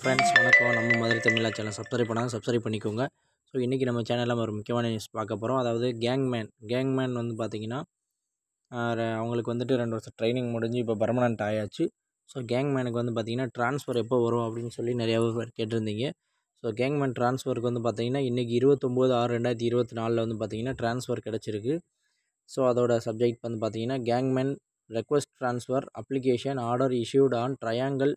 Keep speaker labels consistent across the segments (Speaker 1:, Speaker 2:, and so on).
Speaker 1: friends வணக்கம் நம்ம Madurai Tamizha channel subscribe பண்ணாங்க சப்ஸ்கிரைப் பண்ணிக்கோங்க ஸோ இன்றைக்கி நம்ம சேனலில் ஒரு முக்கியமான நியூஸ் பார்க்க போகிறோம் அதாவது கேங்மேன் கேங்மேன் வந்து பார்த்திங்கன்னா அவங்களுக்கு வந்துட்டு ரெண்டு வருஷம் ட்ரைனிங் முடிஞ்சு இப்போ பர்மனண்ட் ஆயாச்சு ஸோ கேங்மேனுக்கு வந்து பார்த்திங்கன்னா ட்ரான்ஸ்ஃபர் எப்போ வரும் அப்படின்னு சொல்லி நிறையாவே பேர் கேட்டிருந்தீங்க ஸோ கேங்மேன் ட்ரான்ஸ்ஃபருக்கு வந்து பார்த்திங்கன்னா இன்றைக்கி இருபத்தொம்போது ஆறு ரெண்டாயிரத்தி இருபத்தி நாலில் வந்து பார்த்திங்கன்னா ட்ரான்ஸ்ஃபர் கிடச்சிருக்கு ஸோ அதோட சப்ஜெக்ட் வந்து பார்த்திங்கன்னா gangman request transfer application order issued on triangle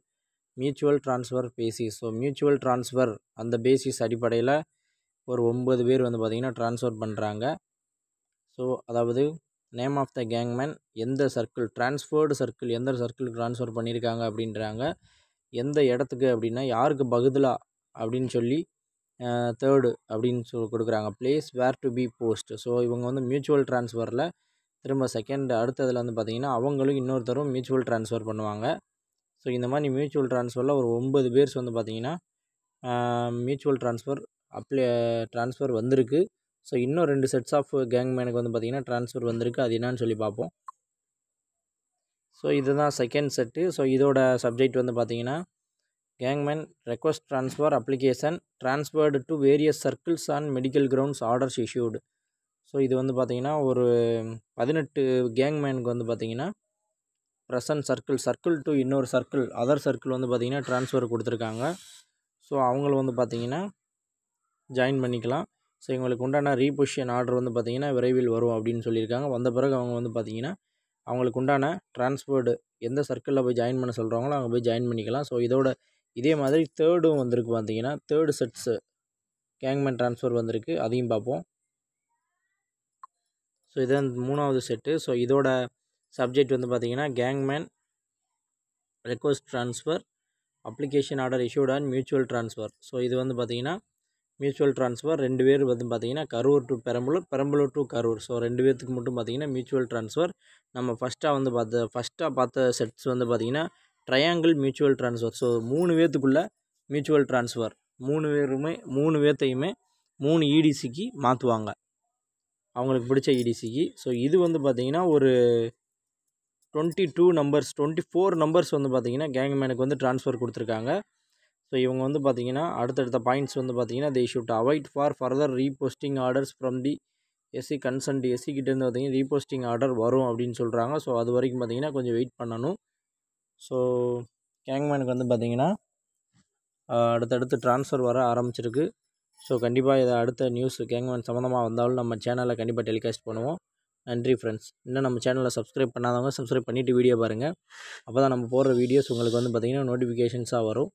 Speaker 1: mutual transfer basis so mutual transfer அந்த பேசிஸ் அடிப்படையில் ஒரு ஒம்பது பேர் வந்து பார்த்திங்கன்னா ட்ரான்ஸ்ஃபர் பண்ணுறாங்க ஸோ அதாவது நேம் ஆஃப் த கேங்மேன் எந்த சர்க்கிள் ட்ரான்ஸ்ஃபர்டு சர்க்கிள் எந்த சர்க்கிளுக்கு ட்ரான்ஸ்ஃபர் பண்ணியிருக்காங்க அப்படின்றாங்க எந்த இடத்துக்கு அப்படின்னா யாருக்கு பகுதலா அப்படின்னு சொல்லி தேர்டு அப்படின்னு சொல்லி கொடுக்குறாங்க place where to be post so இவங்க வந்து மியூச்சுவல் ட்ரான்ஸ்ஃபரில் திரும்ப செகண்ட் அடுத்ததில் வந்து பார்த்திங்கன்னா அவங்களும் இன்னொருத்தரும் மியூச்சுவல் ட்ரான்ஸ்ஃபர் பண்ணுவாங்க ஸோ இந்த மாதிரி மியூச்சுவல் ட்ரான்ஸ்ஃபரில் ஒரு ஒம்பது பேர்ஸ் வந்து பார்த்திங்கன்னா மியூச்சுவல் ட்ரான்ஸ்ஃபர் அப்ளை ட்ரான்ஸ்ஃபர் வந்திருக்கு ஸோ இன்னும் ரெண்டு செட்ஸ் ஆஃப் மேனுக்கு வந்து பார்த்திங்கன்னா ட்ரான்ஸ்ஃபர் வந்திருக்கு அது என்னான்னு சொல்லி பார்ப்போம் ஸோ இதுதான் செகண்ட் செட்டு ஸோ இதோட சப்ஜெக்ட் வந்து பார்த்திங்கன்னா gangman request transfer application transferred to various circles and medical grounds orders issued so இது வந்து பார்த்திங்கன்னா ஒரு பதினெட்டு கேங் மேனுக்கு வந்து பார்த்திங்கன்னா ப்ரெசன்ட் சர்க்கிள் சர்க்கிள் டு இன்னொரு சர்க்கிள் அதர் சர்க்கிள் வந்து பார்த்திங்கன்னா ட்ரான்ஸ்ஃபர் கொடுத்துருக்காங்க ஸோ அவங்களும் வந்து பார்த்திங்கன்னா ஜாயின் பண்ணிக்கலாம் ஸோ இவங்களுக்கு உண்டான ரீபொசிஷன் ஆர்டர் வந்து பார்த்திங்கன்னா விரைவில் வரும் அப்படின்னு சொல்லியிருக்காங்க வந்த பிறகு அவங்க வந்து பார்த்திங்கன்னா அவங்களுக்கு உண்டான ட்ரான்ஸ்போர்டு எந்த சர்க்கிளில் போய் ஜாயின் பண்ண சொல்கிறாங்களோ அங்கே போய் ஜாயின் பண்ணிக்கலாம் ஸோ இதோட இதே மாதிரி தேர்டும் வந்திருக்கு பார்த்திங்கன்னா தேர்டு செட்ஸு கேங்மேன் ட்ரான்ஸ்ஃபர் வந்திருக்கு அதையும் பார்ப்போம் ஸோ இதான் மூணாவது செட்டு ஸோ இதோட சப்ஜெக்ட் வந்து பார்த்தீங்கன்னா gangman request transfer application order issued and mutual transfer so இது வந்து பார்த்தீங்கன்னா மியூச்சுவல் ட்ரான்ஸ்ஃபர் ரெண்டு பேர் வந்து பார்த்திங்கன்னா Karur to Perambalur Perambalur to Karur so ரெண்டு பேர்த்துக்கு மட்டும் பார்த்திங்கன்னா மியூச்சுவல் ட்ரான்ஸ்ஃபர் நம்ம ஃபஸ்ட்டாக வந்து பார்த்த ஃபஸ்ட்டாக பார்த்த செட்ஸ் வந்து பார்த்திங்கன்னா ட்ரையாங்கிள் மியூச்சுவல் ட்ரான்ஸ்ஃபர் ஸோ மூணு பேர்த்துக்குள்ளே மியூச்சுவல் ட்ரான்ஸ்ஃபர் மூணு பேருமே மூணு பேர்த்தையுமே மூணு இடிசிக்கு e மாற்றுவாங்க அவங்களுக்கு பிடிச்ச இடிசிக்கு e ஸோ இது வந்து பார்த்திங்கன்னா ஒரு twenty two numbers twenty four numbers வந்து பார்த்திங்கன்னா கேங் மேனுக்கு வந்து ட்ரான்ஸ்ஃபர் கொடுத்துருக்காங்க ஸோ இவங்க வந்து பார்த்திங்கன்னா அடுத்தடுத்த பாயிண்ட்ஸ் வந்து பார்த்தீங்கன்னா they should avoid for further reposting orders from the SC consent SC கிட்டேருந்து பார்த்திங்கன்னா ரீபோஸ்டிங் ஆர்டர் வரும் அப்படின்னு சொல்கிறாங்க ஸோ அது வரைக்கும் பார்த்தீங்கன்னா கொஞ்சம் வெயிட் பண்ணணும் ஸோ கேங்மேனுக்கு வந்து பார்த்தீங்கன்னா அடுத்தடுத்து ட்ரான்ஸ்ஃபர் வர ஆரம்பிச்சிருக்கு ஸோ கண்டிப்பாக இதை அடுத்த நியூஸ் கேங்மேன் சம்மந்தமாக வந்தாலும் நம்ம சேனலில் கண்டிப்பாக டெலிகாஸ்ட் பண்ணுவோம் நன்றி ஃப்ரெண்ட்ஸ் இன்னும் நம்ம சேனலில் சப்ஸ்கிரைப் பண்ணாதவங்க சப்ஸ்கிரைப் பண்ணிவிட்டு வீடியோ பாருங்கள் அப்போ தான் நம்ம போடுற வீடியோஸ் உங்களுக்கு வந்து பார்த்திங்கன்னா நோட்டிஃபிகேஷன்ஸாக வரும்